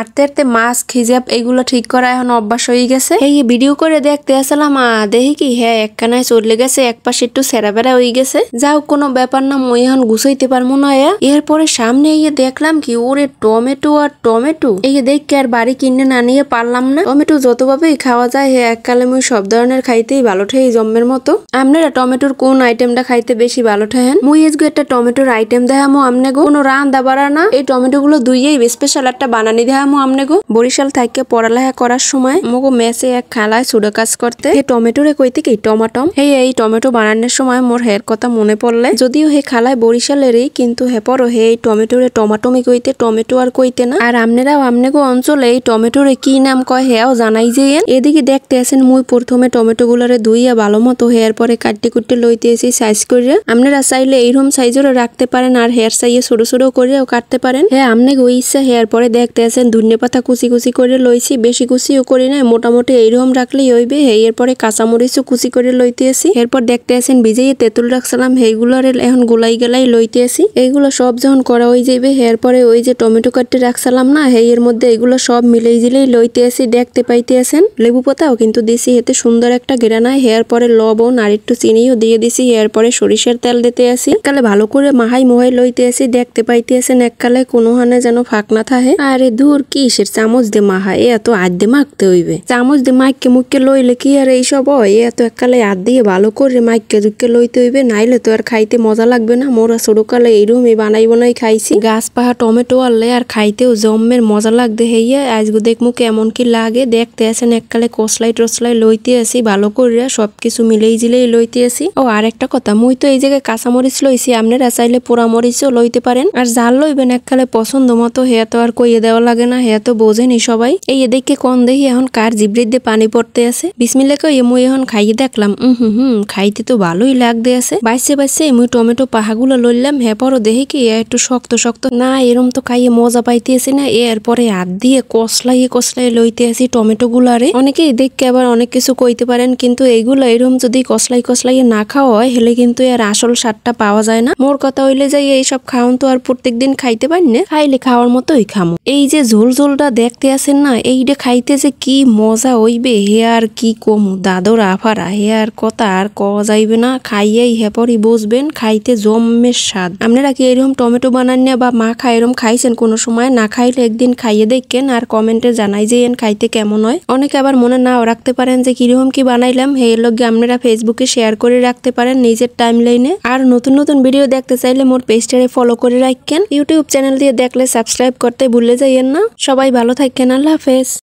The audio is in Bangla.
আটতে আটতে মাস্ক হিজাব এগুলো ঠিক করা এখন অভ্যাস হয়ে গেছে এই ভিডিও করে দেখতে আসলাম দেখি কি হ্যাঁ একখানায় চলে গেছে এক পাশে একটু সেরা বেড়া হয়ে গেছে যাও কোনো ব্যাপার না মই এখন গুছাইতে পারবো না এরপরে সামনে ইয়ে দেখলাম কি ওরে টমেটো আর টমেটো এই দেখি আর বাড়ি কিনে না নিয়ে পারলাম না টমেটো যতভাবেই খাওয়া যায় হ্যাঁ এককালে মুই সব ধরনের খাইতেই ভালো ঠেই জম্মের মতো আপনারা টমেটোর কোন আইটেমটা খাইতে বেশি ভালো ঠেহেন মুই আজকে একটা টমেটোর আইটেম দেখামো আমনে কোনো রান দাবারা না এই টমেটো গুলো দুইয়েই স্পেশাল একটা বানানি দেখাম আমনে আমনেগো বরিশাল থাইকে পড়ালেখা করার সময় মোগো মেসে এক খালায় সুডো কাজ করতে হে রে কইতে কি টমাটম হে এই টমেটো বানানোর সময় মোর হের কথা মনে পড়লে যদিও হে খালায় বরিশালেরই কিন্তু হে পর হে এই টমেটো রে টমাটমি কইতে টমেটো আর কইতে না আর আমনেরাও আমনেগো অঞ্চলে এই রে কি নাম কয় হেয়াও জানাই যে এদিকে দেখতে আসেন মুই প্রথমে টমেটো গুলারে ধুইয়া ভালো মতো হেয়ার পরে কাটতে কুটতে লইতে এসে সাইজ করিয়া আপনারা চাইলে এইরকম সাইজেরও রাখতে পারেন আর হেয়ার সাইজে ছোট ছোট করিয়াও কাটতে পারেন হ্যাঁ আমনে গো ইচ্ছা হেয়ার পরে দেখতে আসেন ধুনে পাতা কুচি কুচি করে লইছি বেশি কুচিও করি নাই মোটামুটি এইরকম রাখলেই হইবে এরপরে কাঁচামরিচও কুচি করে লইতে আসি এরপর দেখতে আসেন ভিজাই তেঁতুল রাখছিলাম সেইগুলো এখন গোলাই গেলাই লইতে আসি এইগুলো সব যখন করা হয়ে যাবে এরপরে ওই যে টমেটো কাটতে রাখছিলাম না এর মধ্যে এগুলো সব মিলেই দিলেই লইতে আসি দেখতে পাইতে আসেন লেবু পাতাও কিন্তু দিছি এতে সুন্দর একটা নাই হেয়ার পরে লবণ আর একটু চিনিও দিয়ে দিছি এরপরে পরে সরিষার তেল দিতে আসি এককালে ভালো করে মাহাই মোহাই লইতে আসি দেখতে পাইতে আসেন এককালে কোনো হানে যেন ফাঁক না থাকে আরে দূর কিসের চামচ দে মাহা এ এত আদ্যে মাখতে হইবে চামচ দিয়ে মাইককে মুখকে লইলে কি আর এইসব হয় এ এত এককালে আদ দিয়ে ভালো করে মাইককে দুঃখকে লইতে হইবে নাইলে তো আর খাইতে মজা লাগবে না মোরা ছোটকালে এইরকম এই বানাই বানাই খাইছি গাছ পাহা টমেটো আনলে আর খাইতেও জম্মের মজা লাগতে হেইয়া দেখ দেখমু এমন কি লাগে দেখতে আসেন এককালে কসলাই টসলাই লইতে আসি ভালো করে সব কিছু মিলেই জিলেই লইতে আসি ও আর একটা কথা মুই তো এই জায়গায় কাঁচামরিচ লইছি আপনারা চাইলে পোড়া মরিচও লইতে পারেন আর জাল লইবেন এককালে পছন্দ মতো হেয়া তো আর কইয়ে দেওয়া লাগে না হ্যাঁ তো বোঝেনি সবাই এই এদিকে কোন দেখি এখন কার জিবৃদ্ধে পানি পড়তে আছে বিসমিল্লাকে এমু এখন খাইয়ে দেখলাম উম হুম হুম খাইতে তো ভালোই লাগতে আছে বাইসে বাইসে এমু টমেটো পাহাগুলো লইলাম হ্যাঁ পরও দেখি কি একটু শক্ত শক্ত না এরম তো খাইয়ে মজা আছে না এরপরে হাত দিয়ে কসলাইয়ে কসলাই লইতে আসি টমেটো গুলারে অনেকে এদিককে আবার অনেক কিছু কইতে পারেন কিন্তু এইগুলো এরম যদি কসলাই কসলাইয়ে না খাওয়া হয় হলে কিন্তু এর আসল স্বাদটা পাওয়া যায় না মোর কথা হইলে যাই এইসব খাওয়ান তো আর প্রত্যেকদিন খাইতে পারি না খাইলে খাওয়ার মতোই খামো এই যে ঝোল ঝোলটা দেখতে আসেন না এইটা খাইতে যে কি মজা হইবে হে আর কি কম দাদর আফারা হে আর কথা আর কওয়া যাইবে না খাইয়াই হেপরই বসবেন খাইতে জম্মের স্বাদ আপনারা কি এরকম টমেটো বানান নিয়ে বা মা খায় এরকম খাইছেন কোনো সময় না খাইলে একদিন খাইয়ে দেখেন আর কমেন্টে জানাই যে এন খাইতে কেমন হয় অনেকে আবার মনে নাও রাখতে পারেন যে কিরকম কি বানাইলাম হে লগে আপনারা ফেসবুকে শেয়ার করে রাখতে পারেন নিজের টাইম লাইনে আর নতুন নতুন ভিডিও দেখতে চাইলে মোর পেজটারে ফলো করে রাখেন ইউটিউব চ্যানেল দিয়ে দেখলে সাবস্ক্রাইব করতে ভুলে যাইয়েন না সবাই ভালো থাকেন আল্লাহ হাফেজ